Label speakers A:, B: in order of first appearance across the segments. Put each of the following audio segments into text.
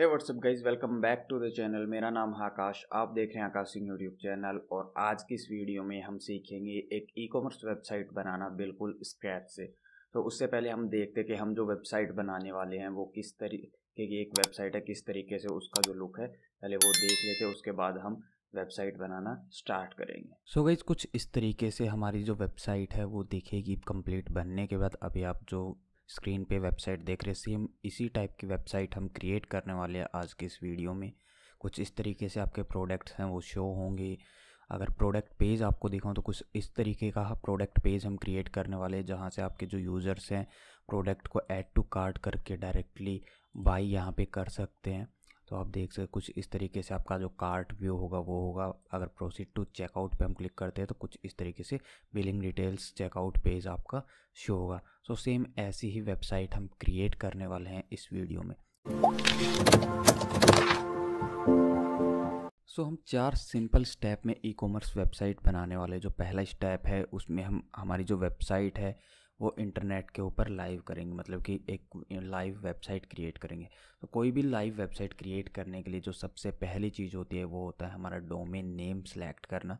A: है what's up guys welcome back to the channel मेरा नाम है आकाश आप देख रहे हैं आकाश सिंह यूट्यूब चैनल और आज की इस वीडियो में हम सीखेंगे एक ई कॉमर्स वेबसाइट बनाना बिल्कुल स्क्रैच से तो उससे पहले हम देखते कि हम जो वेबसाइट बनाने वाले हैं वो किस तरीके की एक वेबसाइट है किस तरीके से उसका जो लुक है पहले वो देख लेते उसके बाद हम वेबसाइट बनाना स्टार्ट करेंगे सो so गाइज कुछ इस तरीके से हमारी जो वेबसाइट है वो दिखेगी कंप्लीट बनने के बाद अभी आप जो स्क्रीन पे वेबसाइट देख रहे सेम इसी टाइप की वेबसाइट हम क्रिएट करने वाले हैं आज के इस वीडियो में कुछ इस तरीके से आपके प्रोडक्ट्स हैं वो शो होंगे अगर प्रोडक्ट पेज आपको दिखाऊं तो कुछ इस तरीके का प्रोडक्ट पेज हम क्रिएट करने वाले हैं जहाँ से आपके जो यूज़र्स हैं प्रोडक्ट को ऐड टू कार्ट करके डायरेक्टली बाई यहाँ पे कर सकते हैं तो आप देख सकते कुछ इस तरीके से आपका जो कार्ट व्यू होगा वो होगा अगर प्रोसीड टू चेकआउट पे हम क्लिक करते हैं तो कुछ इस तरीके से बिलिंग डिटेल्स चेकआउट पेज आपका शो होगा सो so, सेम ऐसी ही वेबसाइट हम क्रिएट करने वाले हैं इस वीडियो में सो so, हम चार सिंपल स्टेप में ई कॉमर्स वेबसाइट बनाने वाले जो पहला स्टेप है उसमें हम हमारी जो वेबसाइट है वो इंटरनेट के ऊपर लाइव करेंगे मतलब कि एक लाइव वेबसाइट क्रिएट करेंगे तो कोई भी लाइव वेबसाइट क्रिएट करने के लिए जो सबसे पहली चीज़ होती है वो होता है हमारा डोमेन नेम सेलेक्ट करना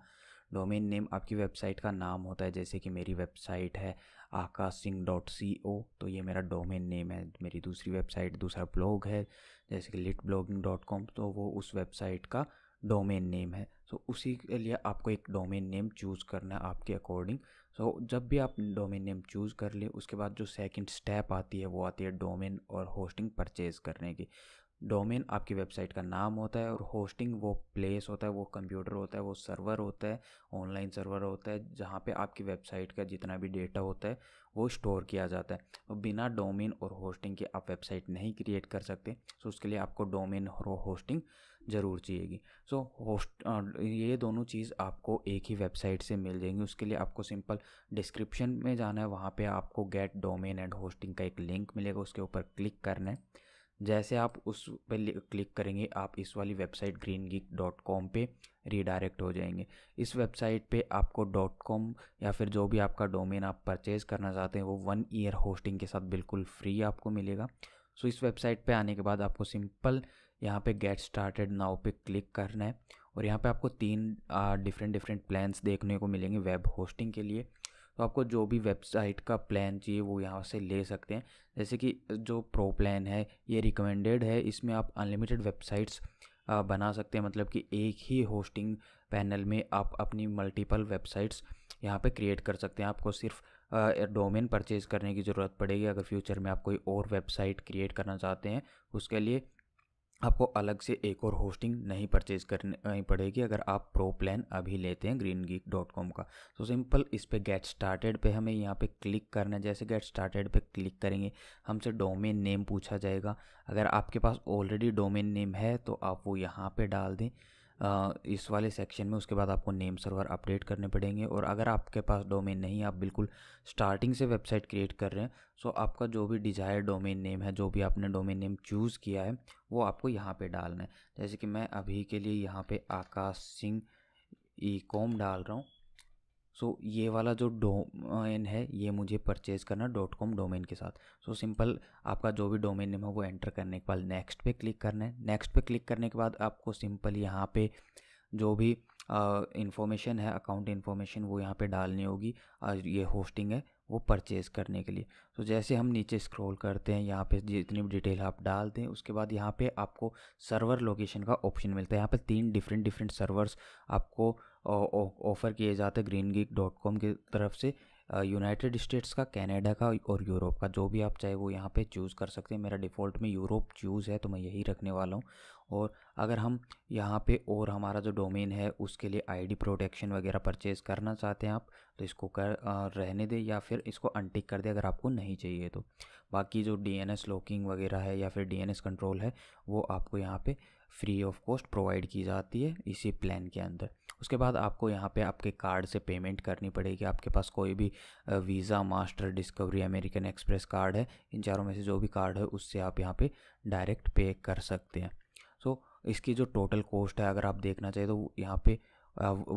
A: डोमेन नेम आपकी वेबसाइट का नाम होता है जैसे कि मेरी वेबसाइट है आकाश सिंह डॉट सी ओ तो ये मेरा डोमेन नेम है मेरी दूसरी वेबसाइट दूसरा ब्लॉग है जैसे कि लिट ब्लॉगिंग डॉट कॉम तो वो उस वेबसाइट का डोमेन नेम है तो उसी के लिए आपको एक डोमेन नेम चूज़ करना है आपके अकॉर्डिंग सो so, जब भी आप डोमेन नेम चूज़ कर ले उसके बाद जो सेकंड स्टेप आती है वो आती है डोमेन और होस्टिंग परचेज़ करने की डोमेन आपकी वेबसाइट का नाम होता है और होस्टिंग वो प्लेस होता है वो कंप्यूटर होता है वो सर्वर होता है ऑनलाइन सर्वर होता है जहाँ पे आपकी वेबसाइट का जितना भी डेटा होता है वो स्टोर किया जाता है तो बिना डोमेन और होस्टिंग के आप वेबसाइट नहीं क्रिएट कर सकते सो उसके लिए आपको डोमेन और होस्टिंग ज़रूर चाहिएगी सो होस्ट ये दोनों चीज़ आपको एक ही वेबसाइट से मिल जाएंगी उसके लिए आपको सिंपल डिस्क्रिप्शन में जाना है वहाँ पे आपको गेट डोमेन एंड होस्टिंग का एक लिंक मिलेगा उसके ऊपर क्लिक करना है जैसे आप उस पर क्लिक करेंगे आप इस वाली website green geek dot com पर रिडायरेक्ट हो जाएंगे इस वेबसाइट पे आपको डॉट कॉम या फिर जो भी आपका डोमेन आप परचेज़ करना चाहते हैं वो वन ईयर होस्टिंग के साथ बिल्कुल फ्री आपको मिलेगा सो इस वेबसाइट पे आने के बाद आपको सिंपल यहाँ पे गेट स्टार्टेड नाउ पे क्लिक करना है और यहाँ पे आपको तीन डिफरेंट डिफरेंट प्लान्स देखने को मिलेंगे वेब होस्टिंग के लिए तो आपको जो भी वेबसाइट का प्लान चाहिए वो यहाँ से ले सकते हैं जैसे कि जो प्रो प्लान है ये रिकमेंडेड है इसमें आप अनलिमिटेड वेबसाइट्स बना सकते हैं मतलब कि एक ही होस्टिंग पैनल में आप अपनी मल्टीपल वेबसाइट्स यहाँ पे क्रिएट कर सकते हैं आपको सिर्फ डोमेन परचेज़ करने की ज़रूरत पड़ेगी अगर फ्यूचर में आप कोई और वेबसाइट क्रिएट करना चाहते हैं उसके लिए आपको अलग से एक और होस्टिंग नहीं परचेज़ करनी पड़ेगी अगर आप प्रो प्लान अभी लेते हैं ग्रीन गीक डॉट कॉम का तो सिंपल इस पर गेट स्टार्टेड पे हमें यहाँ पे क्लिक करना है जैसे गेट स्टार्टेड पे क्लिक करेंगे हमसे डोमेन नेम पूछा जाएगा अगर आपके पास ऑलरेडी डोमेन नेम है तो आप वो यहाँ पे डाल दें इस वाले सेक्शन में उसके बाद आपको नेम सर्वर अपडेट करने पड़ेंगे और अगर आपके पास डोमेन नहीं आप बिल्कुल स्टार्टिंग से वेबसाइट क्रिएट कर रहे हैं सो आपका जो भी डिज़ायर डोमेन नेम है जो भी आपने डोमेन नेम चूज़ किया है वो आपको यहाँ पर डालना है जैसे कि मैं अभी के लिए यहाँ पर आकाश सिंह ई कॉम डाल रहा हूँ सो so, ये वाला जो डोमेन है ये मुझे परचेज़ करना डॉट कॉम डोमेन के साथ सो so, सिंपल आपका जो भी डोमेन नेम है वो एंटर करने के बाद नेक्स्ट पे क्लिक करना है नेक्स्ट पे क्लिक करने के बाद आपको सिंपल यहाँ पे जो भी इंफॉर्मेशन है अकाउंट इन्फॉर्मेशन वो यहाँ पे डालनी होगी और ये होस्टिंग है वो परचेज़ करने के लिए तो so, जैसे हम नीचे स्क्रॉल करते हैं यहाँ पे जितनी भी डिटेल आप डाल दें उसके बाद यहाँ पे आपको सर्वर लोकेशन का ऑप्शन मिलता है यहाँ पे तीन डिफरेंट डिफरेंट सर्वर्स आपको ऑफ़र किए जाते ग्रीन गीक डॉट कॉम की तरफ से यूनाइटेड स्टेट्स का कनाडा का और यूरोप का जो भी आप चाहे वो यहाँ पे चूज़ कर सकते हैं मेरा डिफ़ॉल्ट में यूरोप चूज़ है तो मैं यही रखने वाला हूँ और अगर हम यहाँ पे और हमारा जो डोमेन है उसके लिए आईडी प्रोटेक्शन वगैरह परचेज़ करना चाहते हैं आप तो इसको कर रहने दें या फिर इसको अनटिक कर दें अगर आपको नहीं चाहिए तो बाकी जो डी एन लॉकिंग वगैरह है या फिर डी कंट्रोल है वो आपको यहाँ पर फ्री ऑफ कॉस्ट प्रोवाइड की जाती है इसी प्लान के अंदर उसके बाद आपको यहाँ पे आपके कार्ड से पेमेंट करनी पड़ेगी आपके पास कोई भी visa Master Discovery American Express card है इन चारों में से जो भी कार्ड है उससे आप यहाँ पे डायरेक्ट पे कर सकते हैं सो so, इसकी जो टोटल कॉस्ट है अगर आप देखना चाहिए तो यहाँ पे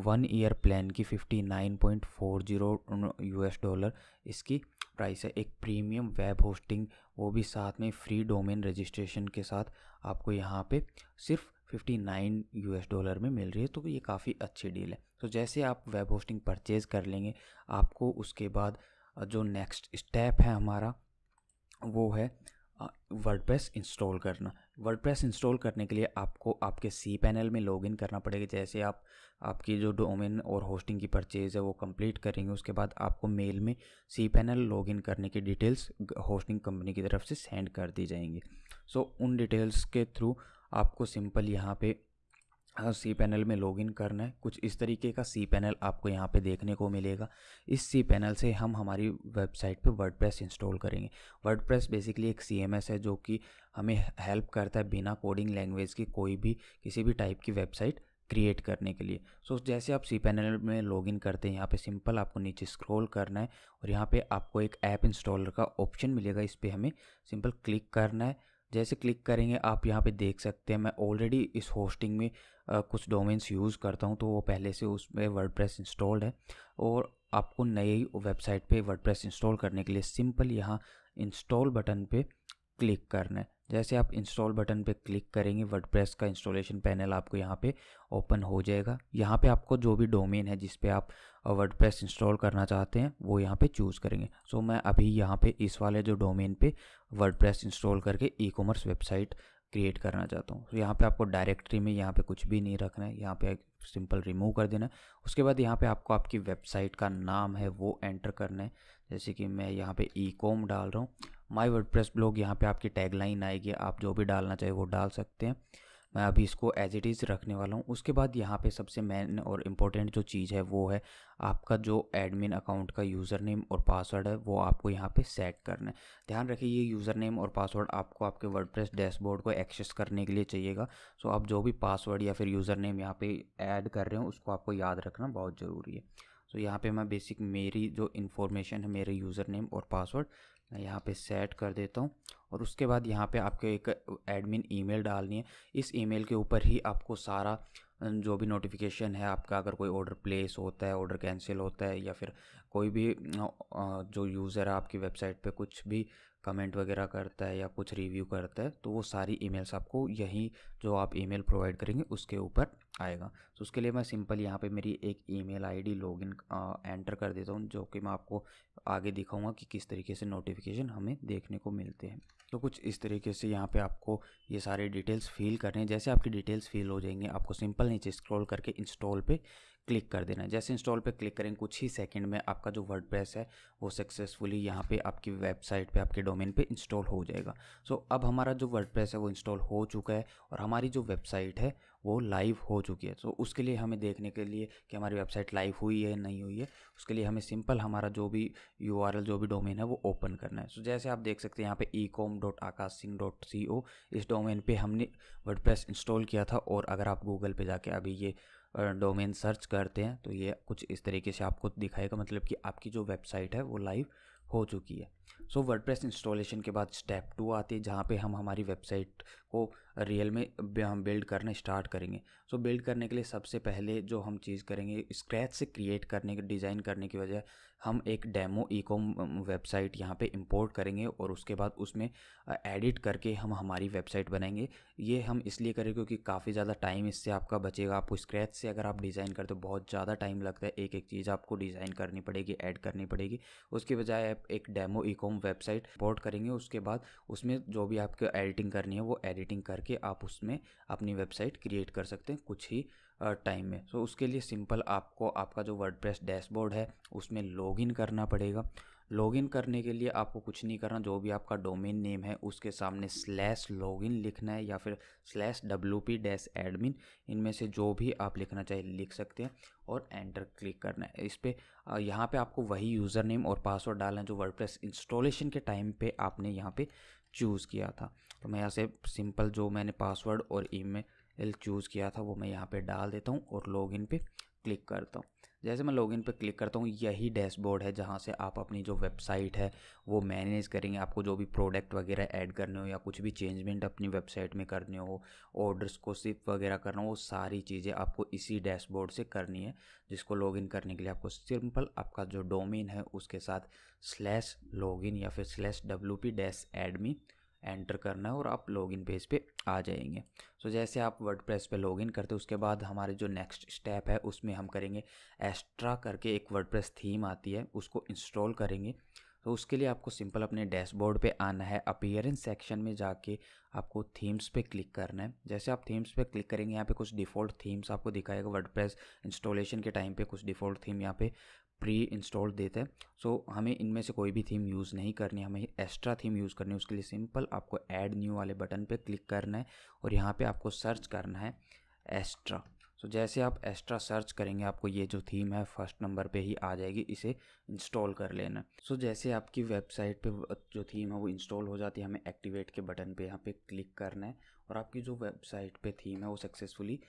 A: वन ईयर प्लान की fifty nine point four zero U S dollar इसकी प्राइस है एक प्रीमियम वेब होस्टिंग वो भी साथ में फ्री डोमेन रजिस्ट्रेशन के साथ आपको यहाँ पे सिर्फ 59 यूएस डॉलर में मिल रही है तो ये काफ़ी अच्छी डील है तो जैसे आप वेब होस्टिंग परचेज़ कर लेंगे आपको उसके बाद जो नेक्स्ट स्टेप है हमारा वो है वर्ड इंस्टॉल करना वर्ड इंस्टॉल करने के लिए आपको आपके सी पैनल में लॉगिन करना पड़ेगा जैसे आप आपकी जो डोमेन और होस्टिंग की परचेज़ है वो कंप्लीट करेंगे उसके बाद आपको मेल में सी पैनल लॉगिन करने की डिटेल्स होस्टिंग कंपनी की तरफ से सेंड कर दी जाएंगी सो so, उन डिटेल्स के थ्रू आपको सिंपल यहाँ पे हाँ, सी पैनल में लॉगिन करना है कुछ इस तरीके का सी पैनल आपको यहाँ पे देखने को मिलेगा इस सी पैनल से हम हमारी वेबसाइट पे वर्डप्रेस इंस्टॉल करेंगे वर्डप्रेस बेसिकली एक सीएमएस है जो कि हमें हेल्प करता है बिना कोडिंग लैंग्वेज के कोई भी किसी भी टाइप की वेबसाइट क्रिएट करने के लिए सो so, जैसे आप सी पैनल में लॉगिन करते हैं यहाँ पे सिंपल आपको नीचे स्क्रॉल करना है और यहाँ पे आपको एक ऐप इंस्टॉलर का ऑप्शन मिलेगा इस पर हमें सिंपल क्लिक करना है जैसे क्लिक करेंगे आप यहाँ पे देख सकते हैं मैं ऑलरेडी इस होस्टिंग में आ, कुछ डोमेन्स यूज़ करता हूँ तो वो पहले से उसमें वर्डप्रेस इंस्टॉल्ड है और आपको नई वेबसाइट पे वर्डप्रेस इंस्टॉल करने के लिए सिंपल यहाँ इंस्टॉल बटन पे क्लिक करना है जैसे आप इंस्टॉल बटन पे क्लिक करेंगे वर्ड का इंस्टॉलेशन पैनल आपको यहाँ पे ओपन हो जाएगा यहाँ पे आपको जो भी डोमेन है जिस पे आप प्रेस इंस्टॉल करना चाहते हैं वो यहाँ पे चूज़ करेंगे सो मैं अभी यहाँ पे इस वाले जो डोमेन पे प्रेस इंस्टॉल करके ई कॉमर्स वेबसाइट क्रिएट करना चाहता हूँ तो यहाँ पे आपको डायरेक्टरी में यहाँ पे कुछ भी नहीं रखना है यहाँ पे सिंपल रिमूव कर देना है उसके बाद यहाँ पे आपको आपकी वेबसाइट का नाम है वो एंटर करना है जैसे कि मैं यहाँ पे ई कॉम डाल रहा हूँ माई वर्ड ब्लॉग यहाँ पे आपकी टैगलाइन आएगी आप जो भी डालना चाहे वो डाल सकते हैं मैं अभी इसको एज इट इज़ रखने वाला हूँ उसके बाद यहाँ पे सबसे मेन और इम्पोर्टेंट जो चीज़ है वो है आपका जो एडमिन अकाउंट का यूज़र नेम और पासवर्ड है वो आपको यहाँ पे सेट करना है ध्यान रखिए ये यूज़र नेम और पासवर्ड आपको आपके वर्डप्रेस डैशबोर्ड को एक्सेस करने के लिए चाहिएगा सो आप जो भी पासवर्ड या फिर यूज़र नेम यहाँ पर ऐड कर रहे हो उसको आपको याद रखना बहुत ज़रूरी है सो यहाँ पर मैं बेसिक मेरी जो इन्फॉर्मेशन है मेरे यूज़र नेम और पासवर्ड मैं यहाँ पे सेट कर देता हूँ और उसके बाद यहाँ पे आपके एक एडमिन ईमेल डालनी है इस ईमेल के ऊपर ही आपको सारा जो भी नोटिफिकेशन है आपका अगर कोई ऑर्डर प्लेस होता है ऑर्डर कैंसिल होता है या फिर कोई भी जो यूज़र है आपकी वेबसाइट पे कुछ भी कमेंट वगैरह करता है या कुछ रिव्यू करता है तो वो सारी ईमेल्स आपको यहीं जो आप ईमेल प्रोवाइड करेंगे उसके ऊपर आएगा तो उसके लिए मैं सिंपल यहाँ पे मेरी एक ईमेल आईडी लॉगिन एंटर कर देता हूँ जो कि मैं आपको आगे दिखाऊंगा कि किस तरीके से नोटिफिकेशन हमें देखने को मिलते हैं तो कुछ इस तरीके से यहाँ पे आपको ये सारे डिटेल्स फिल करने हैं जैसे आपकी डिटेल्स फिल हो जाएंगे आपको सिंपल नीचे स्क्रॉल करके इंस्टॉल पे क्लिक कर देना है जैसे इंस्टॉल पे क्लिक करेंगे कुछ ही सेकंड में आपका जो वर्ड है वो सक्सेसफुली यहाँ पे आपकी वेबसाइट पे आपके डोमेन पे इंस्टॉल हो जाएगा सो so, अब हमारा जो वर्ड है वो इंस्टॉल हो चुका है और हमारी जो वेबसाइट है वो लाइव हो चुकी है तो उसके लिए हमें देखने के लिए कि हमारी वेबसाइट लाइव हुई है नहीं हुई है उसके लिए हमें सिंपल हमारा जो भी यू जो भी डोमेन है वो ओपन करना है सो तो जैसे आप देख सकते हैं यहाँ पे e com dot Akash Singh dot C O इस डोमेन पे हमने वर्ड इंस्टॉल किया था और अगर आप गूगल पे जाके अभी ये डोमेन सर्च करते हैं तो ये कुछ इस तरीके से आपको दिखाएगा मतलब कि आपकी जो वेबसाइट है वो लाइव हो चुकी है सो वर्डप्रेस इंस्टॉलेशन के बाद स्टेप टू आती है जहाँ पे हम हमारी वेबसाइट को रियल में हम बिल्ड करना स्टार्ट करेंगे सो so, बिल्ड करने के लिए सबसे पहले जो हम चीज़ करेंगे स्क्रैच से क्रिएट करने के डिज़ाइन करने की वजह हम एक डेमो ई कॉम वेबसाइट यहाँ पे इंपोर्ट करेंगे और उसके बाद उसमें एडिट करके हम हमारी वेबसाइट बनाएंगे ये हम इसलिए करें क्योंकि काफ़ी ज़्यादा टाइम इससे आपका बचेगा आपको स्क्रैच से अगर आप डिज़ाइन करते हो बहुत ज़्यादा टाइम लगता है एक एक चीज़ आपको डिज़ाइन करनी पड़ेगी ऐड करनी पड़ेगी उसके बजाय आप एक demo e com website import करेंगे उसके बाद उसमें जो भी आपको एडिटिंग करनी है वो एडिट एडिटिंग करके आप उसमें अपनी वेबसाइट क्रिएट कर सकते हैं कुछ ही टाइम में सो so, उसके लिए सिंपल आपको आपका जो वर्ड डैशबोर्ड है उसमें लॉगिन करना पड़ेगा लॉगिन करने के लिए आपको कुछ नहीं करना जो भी आपका डोमेन नेम है उसके सामने स्लैश लॉगिन लिखना है या फिर slash W P dash admin इनमें से जो भी आप लिखना चाहिए लिख सकते हैं और एंटर क्लिक करना है इस पर यहाँ पे आपको वही यूज़र नेम और पासवर्ड डालना है जो वर्डप्रेस इंस्टॉलेशन के टाइम पे आपने यहाँ पे चूज़ किया था तो मैं यहाँ से सिंपल जो मैंने पासवर्ड और ईमेल चूज़ किया था वो मैं यहाँ पे डाल देता हूँ और लॉगिन पे क्लिक करता हूँ जैसे मैं लॉगिन पर क्लिक करता हूँ यही डैशबोर्ड है जहाँ से आप अपनी जो वेबसाइट है वो मैनेज करेंगे आपको जो भी प्रोडक्ट वगैरह ऐड करने हो या कुछ भी चेंजमेंट अपनी वेबसाइट में करने हो ऑर्डर्स को सिप वगैरह करना हो वो सारी चीज़ें आपको इसी डैशबोर्ड से करनी है जिसको लॉगिन करने के लिए आपको सिंपल आपका जो डोमेन है उसके साथ स्लैश लॉगिन या फिर slash W P dash admin enter करना है और आप लॉगिन पेज पे आ जाएंगे सो so, जैसे आप वर्ड प्रेस पर लॉगिन करते उसके बाद हमारे जो नेक्स्ट स्टेप है उसमें हम करेंगे एक्स्ट्रा करके एक वर्ड प्रेस थीम आती है उसको इंस्टॉल करेंगे तो उसके लिए आपको सिंपल अपने डैशबोर्ड पे आना है अपीयरेंस सेक्शन में जाके आपको थीम्स पे क्लिक करना है जैसे आप थीम्स पे क्लिक करेंगे यहाँ पे कुछ डिफ़ॉल्ट थीम्स आपको दिखाएगा वर्डप्रेस इंस्टॉलेशन के टाइम पे कुछ डिफ़ॉल्ट थीम यहाँ पे प्री इंस्टॉल देते हैं सो so, हमें इनमें से कोई भी थीम यूज़ नहीं करनी हमें एक्स्ट्रा थीम यूज़ करनी है उसके लिए सिंपल आपको ऐड न्यू वाले बटन पे क्लिक करना है और यहाँ पे आपको सर्च करना है एक्स्ट्रा सो so, जैसे आप एक्स्ट्रा सर्च करेंगे आपको ये जो थीम है फर्स्ट नंबर पे ही आ जाएगी इसे इंस्टॉल कर लेना सो so, जैसे आपकी वेबसाइट पे जो थीम है वो इंस्टॉल हो जाती है हमें एक्टिवेट के बटन पे यहाँ पे क्लिक करना है और आपकी जो वेबसाइट पे थीम है वो सक्सेसफुली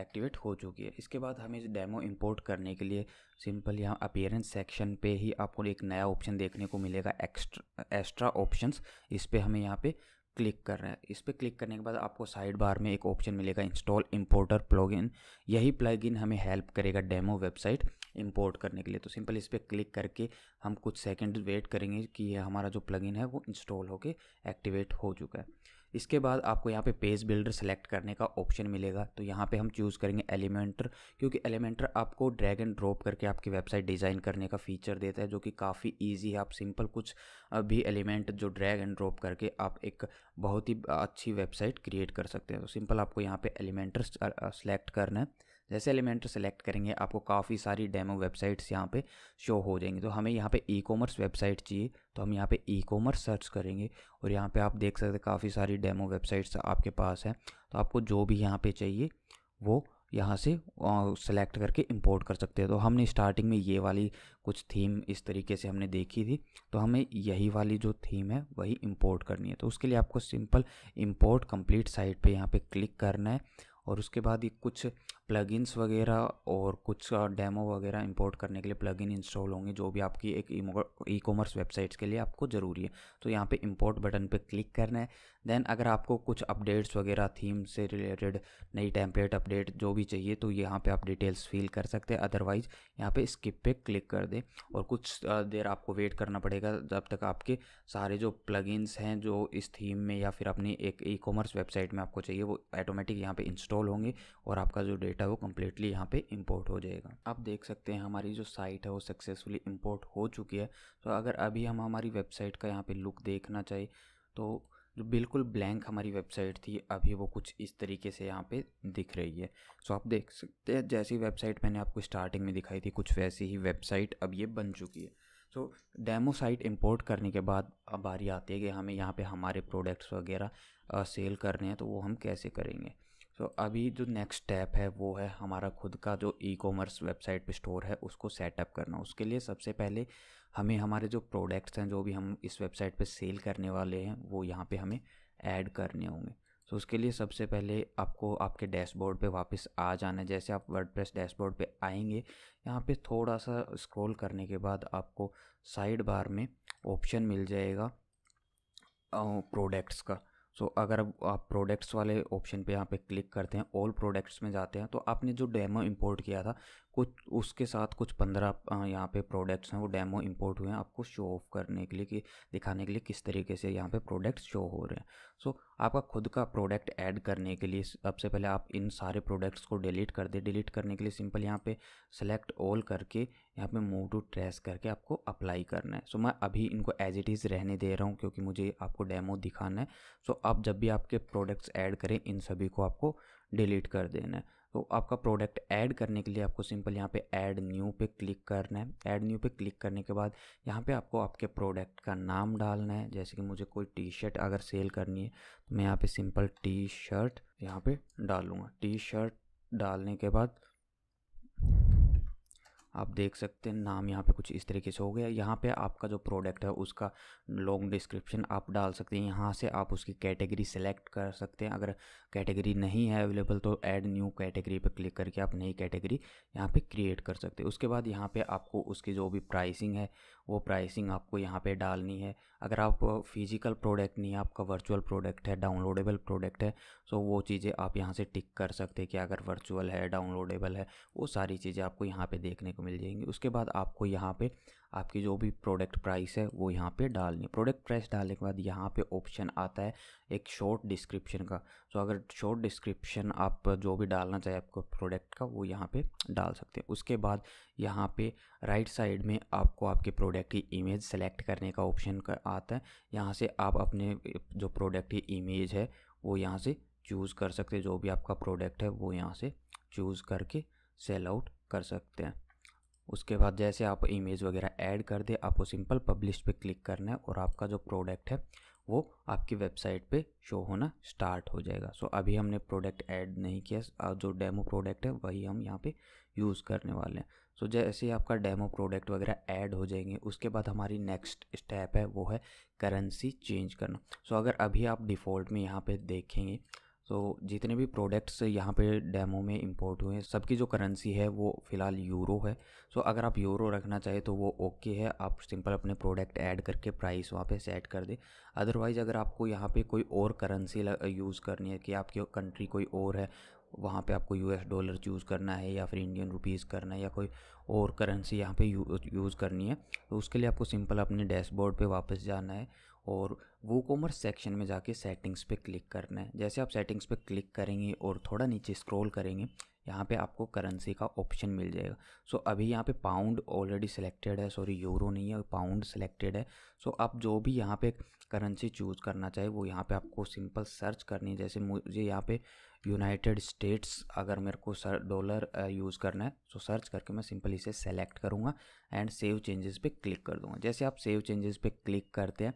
A: एक्टिवेट हो चुकी है इसके बाद हमें इस डेमो इंपोर्ट करने के लिए सिंपल यहाँ अपेयरेंस सेक्शन पे ही आपको एक नया ऑप्शन देखने को मिलेगा एक्स्ट्रा एक्स्ट्रा ऑप्शंस इस पर हमें यहाँ पे क्लिक कर रहे हैं इस पर क्लिक करने के बाद आपको साइड बार में एक ऑप्शन मिलेगा इंस्टॉल इम्पोर्टर प्लगइन यही प्लगइन हमें हेल्प करेगा डेमो वेबसाइट इंपोर्ट करने के लिए तो सिंपल इस पर क्लिक करके हम कुछ सेकंड वेट करेंगे कि हमारा जो प्लगइन है वो इंस्टॉल होकर एक्टिवेट हो चुका है इसके बाद आपको यहाँ पे पेज बिल्डर सेलेक्ट करने का ऑप्शन मिलेगा तो यहाँ पे हम चूज़ करेंगे एलिमेंटर क्योंकि एलिमेंटर आपको ड्रैग एंड ड्रॉप करके आपकी वेबसाइट डिज़ाइन करने का फीचर देता है जो कि काफ़ी ईजी है आप सिंपल कुछ भी एलिमेंट जो ड्रैग एंड ड्रॉप करके आप एक बहुत ही अच्छी वेबसाइट क्रिएट कर सकते हैं तो सिंपल आपको यहाँ पर एलिमेंटर सेलेक्ट करना है जैसे एलिमेंटर सेलेक्ट करेंगे आपको काफ़ी सारी डेमो वेबसाइट्स यहाँ पे शो हो जाएंगी तो हमें यहाँ पे ई कॉमर्स वेबसाइट चाहिए तो हम यहाँ पे ई कॉमर्स सर्च करेंगे और यहाँ पे आप देख सकते हैं काफ़ी सारी डेमो वेबसाइट्स आपके पास हैं तो आपको जो भी यहाँ पर चाहिए वो यहाँ से सेलेक्ट करके इम्पोर्ट कर सकते हैं तो हमने स्टार्टिंग में ये वाली कुछ थीम इस तरीके से हमने देखी थी तो हमें यही वाली जो थीम है वही इम्पोर्ट करनी है तो उसके लिए आपको सिंपल इम्पोर्ट कंप्लीट साइट पे यहाँ पे क्लिक करना है और उसके बाद ये कुछ प्लगइन्स वगैरह और कुछ डेमो वगैरह इंपोर्ट करने के लिए प्लगइन इंस्टॉल होंगे जो भी आपकी एक ई कॉमर्स वेबसाइट्स के लिए आपको ज़रूरी है तो यहाँ पे इंपोर्ट बटन पे क्लिक करना है देन अगर आपको कुछ अपडेट्स वगैरह थीम से रिलेटेड नई टेम्पलेट अपडेट जो भी चाहिए तो यहाँ पे आप डिटेल्स फिल कर सकते हैं अदरवाइज़ यहाँ पर स्किप पे क्लिक कर दें और कुछ देर आपको वेट करना पड़ेगा जब तक आपके सारे जो प्लगइन्स हैं जो इस थीम में या फिर अपनी एक ई कॉमर्स वेबसाइट में आपको चाहिए वो ऑटोमेटिक यहाँ पर इंस्टॉल होंगे और आपका जो डेट डेटा वो कम्प्लीटली यहाँ पे इम्पोर्ट हो जाएगा आप देख सकते हैं हमारी जो साइट है वो सक्सेसफुली इम्पोर्ट हो चुकी है तो अगर अभी हम हमारी वेबसाइट का यहाँ पे लुक देखना चाहिए तो जो बिल्कुल ब्लैंक हमारी वेबसाइट थी अभी वो कुछ इस तरीके से यहाँ पे दिख रही है सो आप देख सकते हैं जैसी वेबसाइट मैंने आपको स्टार्टिंग में दिखाई थी कुछ वैसी ही वेबसाइट अब ये बन चुकी है सो डेमो साइट इंपोर्ट करने के बाद बारी आती है कि हमें यहाँ पे हमारे प्रोडक्ट्स वगैरह सेल करने हैं तो वो हम कैसे करेंगे सो so, अभी जो नेक्स्ट स्टेप है वो है हमारा खुद का जो ई कॉमर्स वेबसाइट पे स्टोर है उसको सेटअप करना उसके लिए सबसे पहले हमें हमारे जो प्रोडक्ट्स हैं जो भी हम इस वेबसाइट पे सेल करने वाले हैं वो यहाँ पे हमें ऐड करने होंगे सो so, उसके लिए सबसे पहले आपको आपके डैशबोर्ड पे वापस आ जाना है जैसे आप प्रेस डैशबोर्ड पर आएंगे यहाँ पर थोड़ा सा स्क्रोल करने के बाद आपको साइड बार में ऑप्शन मिल जाएगा प्रोडक्ट्स का सो so, अगर आप प्रोडक्ट्स वाले ऑप्शन पे यहाँ पे क्लिक करते हैं ऑल प्रोडक्ट्स में जाते हैं तो आपने जो डेमो इंपोर्ट किया था कुछ उसके साथ कुछ पंद्रह यहाँ पे प्रोडक्ट्स हैं वो डेमो इंपोर्ट हुए हैं आपको शो ऑफ करने के लिए कि दिखाने के लिए किस तरीके से यहाँ पे प्रोडक्ट्स शो हो रहे हैं सो so, आपका खुद का प्रोडक्ट ऐड करने के लिए सबसे पहले आप इन सारे प्रोडक्ट्स को डिलीट कर दें डिलीट करने के लिए सिंपल यहाँ पे सेलेक्ट ऑल करके यहाँ पे मूव टू ट्रेस करके आपको अप्लाई करना है सो so, मैं अभी इनको एज इट इज़ रहने दे रहा हूँ क्योंकि मुझे आपको डेमो दिखाना है सो so, आप जब भी आपके प्रोडक्ट्स ऐड करें इन सभी को आपको डिलीट कर देना है तो आपका प्रोडक्ट ऐड करने के लिए आपको सिंपल यहाँ पे ऐड न्यू पे क्लिक करना है ऐड न्यू पे क्लिक करने के बाद यहाँ पे आपको आपके प्रोडक्ट का नाम डालना है जैसे कि मुझे कोई टी शर्ट अगर सेल करनी है तो मैं यहाँ पे सिंपल टी शर्ट यहाँ पे डालूँगा टी शर्ट डालने के बाद आप देख सकते हैं नाम यहाँ पे कुछ इस तरीके से हो गया यहाँ पे आपका जो प्रोडक्ट है उसका लॉन्ग डिस्क्रिप्शन आप डाल सकते हैं यहाँ से आप उसकी कैटेगरी सेलेक्ट कर सकते हैं अगर कैटेगरी नहीं है अवेलेबल तो ऐड न्यू कैटेगरी पर क्लिक करके आप नई कैटेगरी यहाँ पे क्रिएट कर सकते हैं उसके बाद यहाँ पे आपको उसकी जो भी प्राइसिंग है वो प्राइसिंग आपको यहाँ पे डालनी है अगर आप फिजिकल प्रोडक्ट नहीं है आपका वर्चुअल प्रोडक्ट है डाउनलोडेबल प्रोडक्ट है सो तो वो चीज़ें आप यहाँ से टिक कर सकते हैं कि अगर वर्चुअल है डाउनलोडेबल है वो सारी चीज़ें आपको यहाँ पर देखने को मिल जाएंगी उसके बाद आपको यहाँ पर आपकी जो भी प्रोडक्ट प्राइस है वो यहाँ पे डालनी है प्रोडक्ट प्राइस डालने के बाद यहाँ पे ऑप्शन आता है एक शॉर्ट डिस्क्रिप्शन का तो अगर शॉर्ट डिस्क्रिप्शन आप जो भी डालना चाहे आपको प्रोडक्ट का वो यहाँ पे डाल सकते हैं उसके बाद यहाँ पे राइट साइड में आपको आपके प्रोडक्ट की इमेज सेलेक्ट करने का ऑप्शन आता है यहाँ से आप अपने जो प्रोडक्ट की इमेज है वो यहाँ से चूज़ कर सकते हैं जो भी आपका प्रोडक्ट है वो यहाँ से चूज़ करके सेल आउट कर सकते हैं उसके बाद जैसे आप इमेज वगैरह ऐड कर दे आपको सिंपल पब्लिश पे क्लिक करना है और आपका जो प्रोडक्ट है वो आपकी वेबसाइट पे शो होना स्टार्ट हो जाएगा सो अभी हमने प्रोडक्ट ऐड नहीं किया जो डेमो प्रोडक्ट है वही हम यहाँ पे यूज़ करने वाले हैं सो so, जैसे ही आपका डेमो प्रोडक्ट वगैरह ऐड हो जाएंगे उसके बाद हमारी नेक्स्ट स्टेप है वो है करेंसी चेंज करना सो so, अगर अभी आप डिफ़ॉल्ट में यहाँ पर देखेंगे तो जितने भी प्रोडक्ट्स यहाँ पे डेमो में इंपोर्ट हुए हैं सबकी जो करेंसी है वो फ़िलहाल यूरो है सो अगर आप यूरो रखना चाहें तो वो ओके है आप सिंपल अपने प्रोडक्ट ऐड करके प्राइस वहाँ पे सेट कर दें अदरवाइज़ अगर आपको यहाँ पे कोई और करेंसी यूज़ करनी है कि आपकी कंट्री कोई और है वहाँ पे आपको यूएस डॉलर चूज़ करना है या फिर इंडियन रुपीज़ करना है या कोई और करेंसी यहाँ पे यूज़ करनी है तो उसके लिए आपको सिंपल अपने डैशबोर्ड पे वापस जाना है और वो कॉमर्स सेक्शन में जाके सेटिंग्स पे क्लिक करना है जैसे आप सेटिंग्स पे क्लिक करेंगे और थोड़ा नीचे स्क्रॉल करेंगे यहाँ पे आपको करेंसी का ऑप्शन मिल जाएगा सो so, अभी यहाँ पे पाउंड ऑलरेडी सिलेक्टेड है सॉरी यूरो नहीं है पाउंड सिलेक्टेड है सो so, आप जो भी यहाँ पे करेंसी चूज़ करना चाहे वो यहाँ पे आपको सिंपल सर्च करनी है जैसे मुझे यहाँ पे यूनाइटेड स्टेट्स अगर मेरे को सर डॉलर यूज़ करना है सो so, सर्च करके मैं सिंपल इसे सेलेक्ट करूँगा एंड सेव चेंजेस पे क्लिक कर दूँगा जैसे आप सेव चेंजेस पे क्लिक करते हैं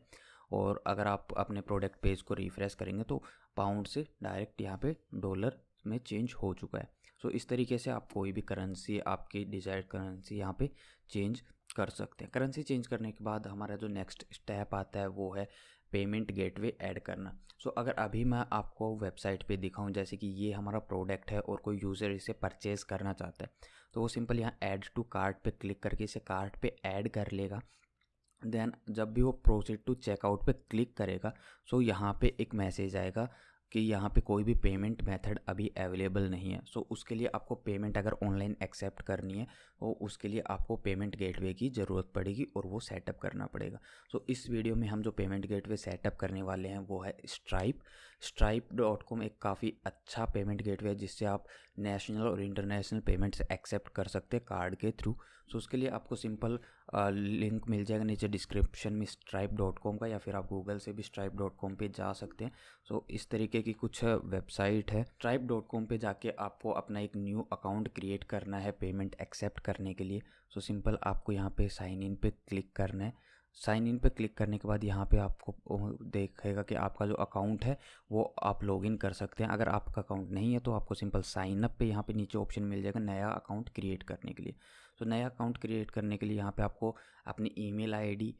A: और अगर आप अपने प्रोडक्ट पेज को रिफ्रेश करेंगे तो पाउंड से डायरेक्ट यहाँ पे डॉलर में चेंज हो चुका है सो इस तरीके से आप कोई भी करेंसी आपकी डिजायर्ड करेंसी यहाँ पे चेंज कर सकते हैं करेंसी चेंज करने के बाद हमारा जो नेक्स्ट स्टेप आता है वो है पेमेंट गेटवे ऐड करना सो so, अगर अभी मैं आपको वेबसाइट पे दिखाऊं जैसे कि ये हमारा प्रोडक्ट है और कोई यूज़र इसे परचेज़ करना चाहता है तो वो सिंपल यहाँ ऐड टू कार्ट पे क्लिक करके इसे कार्ट पे ऐड कर लेगा देन जब भी वो प्रोसीड टू चेकआउट पे क्लिक करेगा सो so यहाँ पे एक मैसेज आएगा कि यहाँ पे कोई भी पेमेंट मेथड अभी अवेलेबल नहीं है सो so उसके लिए आपको पेमेंट अगर ऑनलाइन एक्सेप्ट करनी है तो उसके लिए आपको पेमेंट गेटवे की ज़रूरत पड़ेगी और वो सेटअप करना पड़ेगा सो so इस वीडियो में हम जो पेमेंट गेटवे सेटअप करने वाले हैं वो है स्ट्राइप स्ट्राइप डॉट कॉम एक काफ़ी अच्छा पेमेंट गेटवे है जिससे आप नेशनल और इंटरनेशनल पेमेंट्स एक्सेप्ट कर सकते हैं कार्ड के थ्रू सो उसके लिए आपको सिंपल लिंक मिल जाएगा नीचे डिस्क्रिप्शन में स्ट्राइप डॉट कॉम का या फिर आप गूगल से भी स्ट्राइप डॉट कॉम पर जा सकते हैं सो इस तरीके की कुछ वेबसाइट है स्ट्राइप डॉट कॉम पर जाके आपको अपना एक न्यू अकाउंट क्रिएट करना है पेमेंट एक्सेप्ट करने के लिए सो सिंपल आपको यहाँ पे साइन इन पे क्लिक करना है साइन इन पर क्लिक करने के बाद यहाँ पे आपको देखेगा कि आपका जो अकाउंट है वो आप लॉग इन कर सकते हैं अगर आपका अकाउंट नहीं है तो आपको सिंपल साइन अप पे यहाँ पे नीचे ऑप्शन मिल जाएगा नया अकाउंट क्रिएट करने के लिए तो नया अकाउंट क्रिएट करने के लिए यहाँ पे आपको अपनी ईमेल आईडी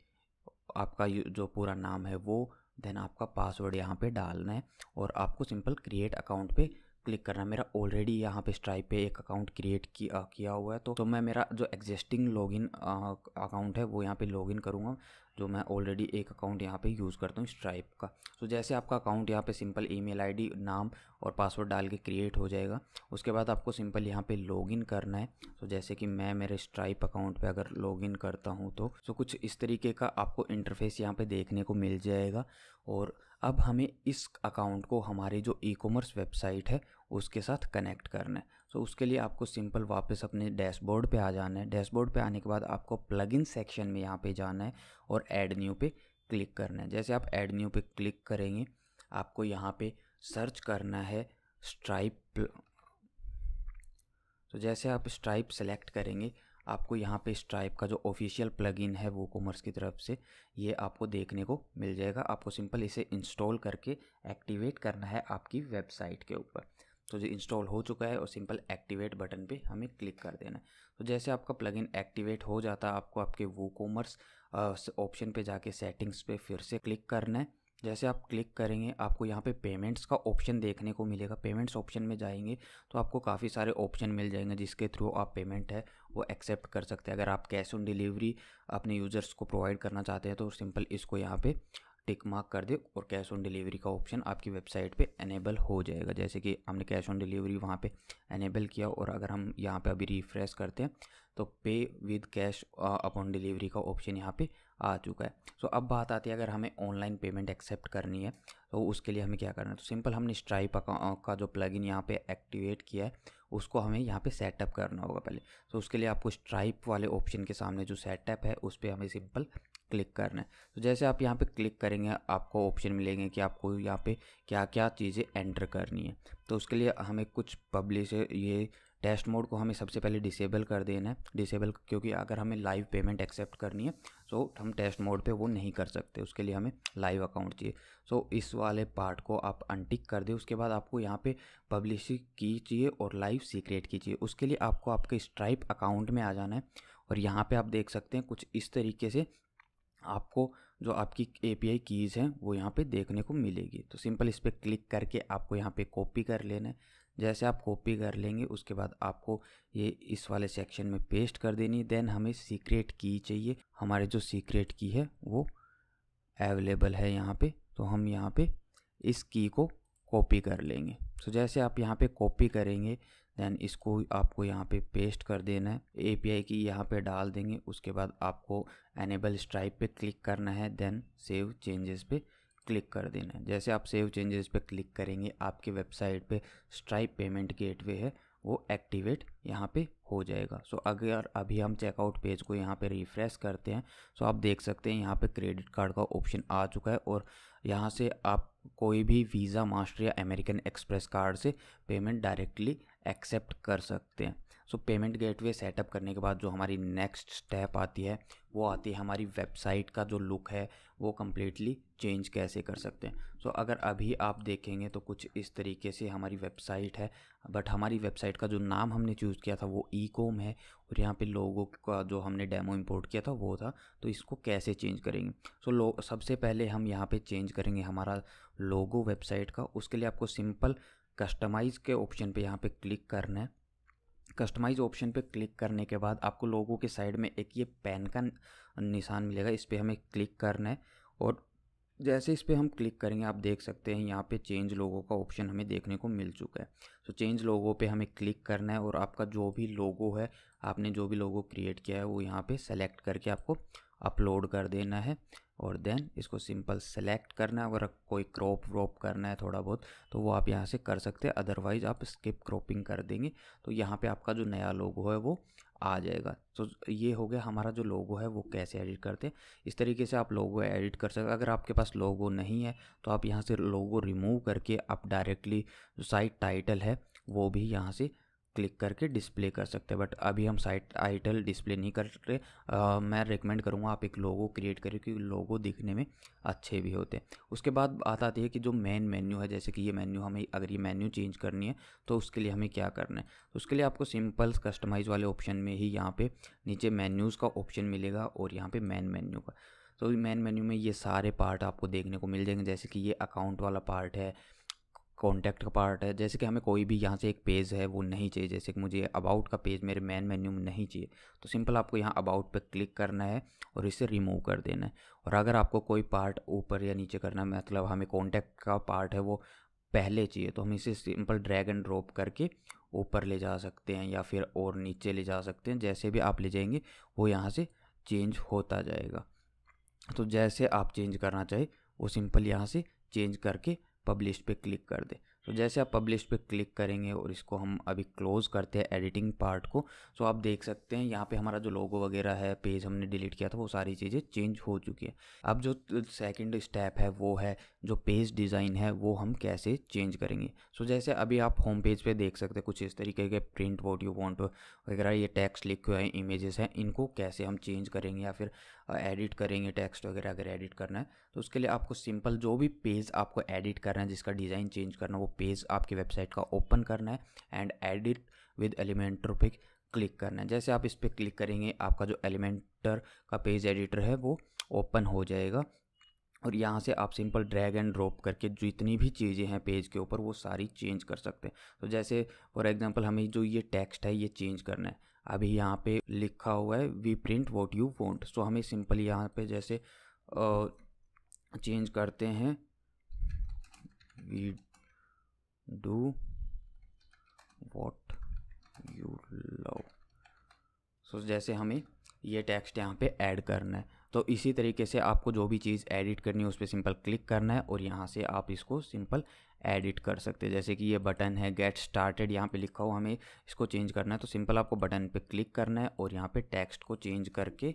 A: आपका जो पूरा नाम है वो देन आपका पासवर्ड यहाँ पर डालना है और आपको सिंपल क्रिएट अकाउंट पर क्लिक करना है मेरा ऑलरेडी यहाँ पे स्ट्राइप पे एक अकाउंट क्रिएट किया किया हुआ है तो तो मैं मेरा जो एग्जिस्टिंग लॉगिन अकाउंट है वो यहाँ पे लॉगिन करूँगा जो मैं ऑलरेडी एक अकाउंट यहाँ पे यूज़ करता हूँ स्ट्राइप का तो जैसे आपका अकाउंट यहाँ पे सिंपल ईमेल आईडी नाम और पासवर्ड डाल के क्रिएट हो जाएगा उसके बाद आपको सिंपल यहाँ पे लॉगिन करना है तो जैसे कि मैं मेरे स्ट्राइप अकाउंट पे अगर लॉगिन करता हूँ तो सो तो कुछ इस तरीके का आपको इंटरफेस यहाँ पर देखने को मिल जाएगा और अब हमें इस अकाउंट को हमारे जो ई कॉमर्स वेबसाइट है उसके साथ कनेक्ट करना है सो उसके लिए आपको सिंपल वापस अपने डैशबोर्ड पे आ जाना है डैशबोर्ड पे आने के बाद आपको प्लगइन सेक्शन में यहाँ पे जाना है और ऐड न्यू पे क्लिक करना है जैसे आप ऐड न्यू पे क्लिक करेंगे आपको यहाँ पे सर्च करना है स्ट्राइप तो जैसे आप स्ट्राइप सेलेक्ट करेंगे आपको यहाँ पे स्ट्राइप का जो ऑफिशियल प्लगइन है वो कॉमर्स की तरफ से ये आपको देखने को मिल जाएगा आपको सिंपल इसे इंस्टॉल करके एक्टिवेट करना है आपकी वेबसाइट के ऊपर तो जो इंस्टॉल हो चुका है और सिंपल एक्टिवेट बटन पे हमें क्लिक कर देना है तो जैसे आपका प्लगइन एक्टिवेट हो जाता है आपको आपके वो कॉमर्स ऑप्शन पर जाके सेटिंग्स पर फिर से क्लिक करना है जैसे आप क्लिक करेंगे आपको यहाँ पे पेमेंट्स का ऑप्शन देखने को मिलेगा पेमेंट्स ऑप्शन में जाएंगे तो आपको काफ़ी सारे ऑप्शन मिल जाएंगे जिसके थ्रू आप पेमेंट है वो एक्सेप्ट कर सकते हैं अगर आप कैश ऑन डिलीवरी अपने यूज़र्स को प्रोवाइड करना चाहते हैं तो सिंपल इसको यहाँ पे टिक मार्क कर दे और कैश ऑन डिलीवरी का ऑप्शन आपकी वेबसाइट पे एनेबल हो जाएगा जैसे कि हमने कैश ऑन डिलीवरी वहाँ पे एनेबल किया और अगर हम यहाँ पे अभी रिफ्रेश करते हैं तो pay with cash upon delivery का ऑप्शन यहाँ पे आ चुका है सो अब बात आती है अगर हमें ऑनलाइन पेमेंट एक्सेप्ट करनी है तो उसके लिए हमें क्या करना है तो सिंपल हमने स्ट्राइप का जो प्लगइन यहाँ पे एक्टिवेट किया है उसको हमें यहाँ पे सेटअप करना होगा पहले तो उसके लिए आपको स्ट्राइप वाले ऑप्शन के सामने जो सेटअप है उस पर हमें सिंपल क्लिक करना है तो जैसे आप यहाँ पे क्लिक करेंगे आपको ऑप्शन मिलेंगे कि आपको यहाँ पे क्या क्या चीज़ें एंटर करनी है तो उसके लिए हमें कुछ पब्लिश ये टेस्ट मोड को हमें सबसे पहले डिसेबल कर देना है डिसेबल क्योंकि अगर हमें लाइव पेमेंट एक्सेप्ट करनी है सो so, हम टेस्ट मोड पे वो नहीं कर सकते उसके लिए हमें लाइव अकाउंट चाहिए सो so, इस वाले पार्ट को आप अनटिक कर दें उसके बाद आपको यहाँ पे पब्लिश की चाहिए और लाइव सीक्रेट की चाहिए उसके लिए आपको आपके स्ट्राइप अकाउंट में आ जाना है और यहाँ पे आप देख सकते हैं कुछ इस तरीके से आपको जो आपकी ए पी आई कीज़ हैं वो यहाँ पर देखने को मिलेगी तो सिंपल इस पर क्लिक करके आपको यहाँ पर कॉपी कर लेना है जैसे आप कॉपी कर लेंगे उसके बाद आपको ये इस वाले सेक्शन में पेस्ट कर देनी है देन हमें सीक्रेट की चाहिए हमारे जो सीक्रेट की है वो अवेलेबल है यहाँ पे तो हम यहाँ पे इस की को कॉपी कर लेंगे सो so, जैसे आप यहाँ पे कॉपी करेंगे देन इसको आपको यहाँ पे पेस्ट कर देना है एपीआई की यहाँ पे डाल देंगे उसके बाद आपको एनेबल स्ट्राइप पे क्लिक करना है देन सेव चेंजेस पे क्लिक कर देना है जैसे आप सेव चेंजेस पे क्लिक करेंगे आपकी वेबसाइट पे स्ट्राइप पेमेंट गेटवे है वो एक्टिवेट यहाँ पे हो जाएगा सो so, अगर अभी हम चेकआउट पेज को यहाँ पे रिफ्रेश करते हैं सो so आप देख सकते हैं यहाँ पे क्रेडिट कार्ड का ऑप्शन आ चुका है और यहाँ से आप कोई भी वीज़ा मास्टर या अमेरिकन एक्सप्रेस कार्ड से पेमेंट डायरेक्टली एक्सेप्ट कर सकते हैं सो पेमेंट गेटवे सेटअप करने के बाद जो हमारी नेक्स्ट स्टेप आती है वो आती है हमारी वेबसाइट का जो लुक है वो कम्प्लीटली चेंज कैसे कर सकते हैं सो so, अगर अभी आप देखेंगे तो कुछ इस तरीके से हमारी वेबसाइट है बट हमारी वेबसाइट का जो नाम हमने चूज़ किया था वो ई कॉम है और यहाँ पे लोगों का जो हमने डेमो इंपोर्ट किया था वो था तो इसको कैसे चेंज करेंगे सो so, सबसे पहले हम यहाँ पे चेंज करेंगे हमारा लोगो वेबसाइट का उसके लिए आपको सिंपल कस्टमाइज़ के ऑप्शन पे यहाँ पे क्लिक करना है कस्टमाइज ऑप्शन पे क्लिक करने के बाद आपको लोगों के साइड में एक ये पेन का निशान मिलेगा इस पर हमें क्लिक करना है और जैसे इस पर हम क्लिक करेंगे आप देख सकते हैं यहाँ पे चेंज लोगों का ऑप्शन हमें देखने को मिल चुका है तो चेंज लोगों पे हमें क्लिक करना है और आपका जो भी लोगो है आपने जो भी लोगो क्रिएट किया है वो यहाँ पे सेलेक्ट करके आपको अपलोड कर देना है और देन इसको सिंपल सेलेक्ट करना है अगर कोई क्रॉप व्रॉप करना है थोड़ा बहुत तो वो आप यहाँ से कर सकते हैं अदरवाइज़ आप स्किप क्रॉपिंग कर देंगे तो यहाँ पे आपका जो नया लोगो है वो आ जाएगा तो ये हो गया हमारा जो लोगो है वो कैसे एडिट करते हैं इस तरीके से आप लोगो एडिट कर सकते अगर आपके पास लोगो नहीं है तो आप यहाँ से लोगो रिमूव करके आप डायरेक्टली जो साइट टाइटल है वो भी यहाँ से क्लिक करके डिस्प्ले कर सकते हैं बट अभी हम साइट आइटल डिस्प्ले नहीं कर आ, मैं रिकमेंड करूँगा आप एक लोगो क्रिएट करें क्योंकि लोगो दिखने में अच्छे भी होते हैं उसके बाद बात आती है कि जो मेन मेन्यू है जैसे कि ये मेन्यू हमें अगर ये मेन्यू चेंज करनी है तो उसके लिए हमें क्या करना है तो उसके लिए आपको सिंपल कस्टमाइज़ वाले ऑप्शन में ही यहाँ पर नीचे मेन्यूज़ का ऑप्शन मिलेगा और यहाँ पर मेन मेन्यू का तो मेन मेन्यू में ये सारे पार्ट आपको देखने को मिल जाएंगे जैसे कि ये अकाउंट वाला पार्ट है कॉन्टैक्ट का पार्ट है जैसे कि हमें कोई भी यहाँ से एक पेज है वो नहीं चाहिए जैसे कि मुझे अबाउट का पेज मेरे मेन मेन्यू में नहीं चाहिए तो सिंपल आपको यहाँ अबाउट पर क्लिक करना है और इसे रिमूव कर देना है और अगर आपको कोई पार्ट ऊपर या नीचे करना है मतलब हमें कॉन्टैक्ट का पार्ट है वो पहले चाहिए तो हम इसे सिंपल ड्रैग एंड ड्रॉप करके ऊपर ले जा सकते हैं या फिर और नीचे ले जा सकते हैं जैसे भी आप ले जाएंगे वो यहाँ से चेंज होता जाएगा तो जैसे आप चेंज करना चाहे वो सिंपल यहाँ से चेंज करके पब्लिश पे क्लिक कर दे तो जैसे आप पब्लिश पे क्लिक करेंगे और इसको हम अभी क्लोज़ करते हैं एडिटिंग पार्ट को तो आप देख सकते हैं यहाँ पे हमारा जो लोगो वगैरह है पेज हमने डिलीट किया था वो सारी चीज़ें चेंज हो चुकी है अब जो सेकंड स्टेप है वो है जो पेज डिज़ाइन है वो हम कैसे चेंज करेंगे सो जैसे अभी आप होम पेज पर देख सकते हैं कुछ इस तरीके के प्रिंट वोट यू वॉन्ट वगैरह ये टैक्स लिखे हुए हैं इमेजेस हैं इनको कैसे हम चेंज करेंगे या फिर एडिट करेंगे टेक्स्ट वगैरह अगर एडिट करना है तो उसके लिए आपको सिंपल जो भी पेज आपको एडिट करना है जिसका डिज़ाइन चेंज करना है वो पेज आपकी वेबसाइट का ओपन करना है एंड एडिट विद एलिमेंटर पे क्लिक करना है जैसे आप इस पर क्लिक करेंगे आपका जो एलिमेंटर का पेज एडिटर है वो ओपन हो जाएगा और यहाँ से आप सिंपल ड्रैग एंड ड्रॉप करके जितनी भी चीज़ें हैं पेज के ऊपर वो सारी चेंज कर सकते हैं तो जैसे फॉर एग्जांपल हमें जो ये टेक्स्ट है ये चेंज करना है अभी यहाँ पे लिखा हुआ है we print what you want so हमें सिंपल यहाँ पे जैसे चेंज करते हैं we do what you love so जैसे हमें ये टेक्स्ट यहाँ पे ऐड करना है तो इसी तरीके से आपको जो भी चीज़ एडिट करनी है उस पर सिंपल क्लिक करना है और यहाँ से आप इसको सिंपल एडिट कर सकते हैं जैसे कि ये बटन है गेट स्टार्टेड यहाँ पे लिखा हुआ हमें इसको चेंज करना है तो सिंपल आपको बटन पे क्लिक करना है और यहाँ पे टेक्स्ट को चेंज करके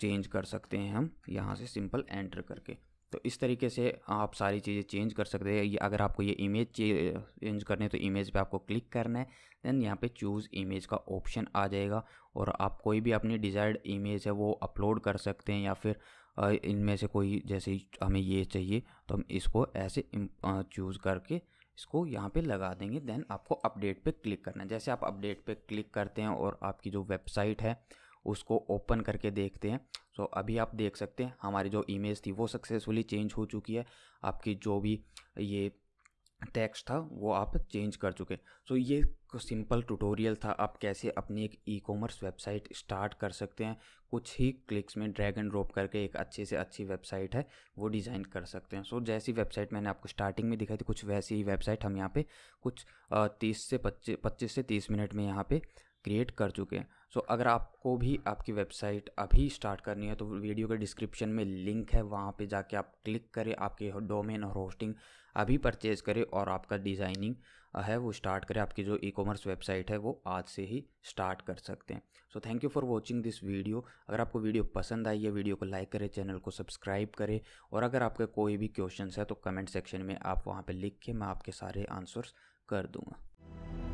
A: चेंज कर सकते हैं हम यहाँ से सिंपल एंटर करके तो इस तरीके से आप सारी चीज़ें चेंज कर सकते हैं अगर आपको ये इमेज चेंज करनी है तो इमेज पे आपको क्लिक करना है देन यहाँ पे चूज़ इमेज का ऑप्शन आ जाएगा और आप कोई भी अपनी डिज़ायर्ड इमेज है वो अपलोड कर सकते हैं या फिर इनमें से कोई जैसे हमें ये चाहिए तो हम इसको ऐसे चूज़ करके इसको यहाँ पे लगा देंगे देन आपको अपडेट पे क्लिक करना है जैसे आप अपडेट पे क्लिक करते हैं और आपकी जो वेबसाइट है उसको ओपन करके देखते हैं सो so, अभी आप देख सकते हैं हमारी जो इमेज थी वो सक्सेसफुली चेंज हो चुकी है आपकी जो भी ये टैक्स था वो आप चेंज कर चुके सो so, ये सिंपल ट्यूटोरियल था आप कैसे अपनी एक ई कॉमर्स वेबसाइट स्टार्ट कर सकते हैं कुछ ही क्लिक्स में ड्रैग एंड ड्रॉप करके एक अच्छे से अच्छी वेबसाइट है वो डिज़ाइन कर सकते हैं सो so, जैसी वेबसाइट मैंने आपको स्टार्टिंग में दिखाई थी कुछ वैसी ही वेबसाइट हम यहाँ पे कुछ तीस से पच्चीस पच्चीस से तीस मिनट में यहाँ पे क्रिएट कर चुके हैं सो so, अगर आपको भी आपकी वेबसाइट अभी स्टार्ट करनी है तो वीडियो के डिस्क्रिप्शन में लिंक है वहाँ पे जाके आप क्लिक करें आपके डोमेन और होस्टिंग अभी परचेज़ करें और आपका डिज़ाइनिंग है वो स्टार्ट करें आपकी जो ई कॉमर्स वेबसाइट है वो आज से ही स्टार्ट कर सकते हैं so thank you for watching this video अगर आपको वीडियो पसंद आई है वीडियो को लाइक करें चैनल को सब्सक्राइब करें और अगर आपका कोई भी क्वेश्चन है तो कमेंट सेक्शन में आप वहाँ पर लिख के मैं आपके सारे आंसर्स कर दूँगा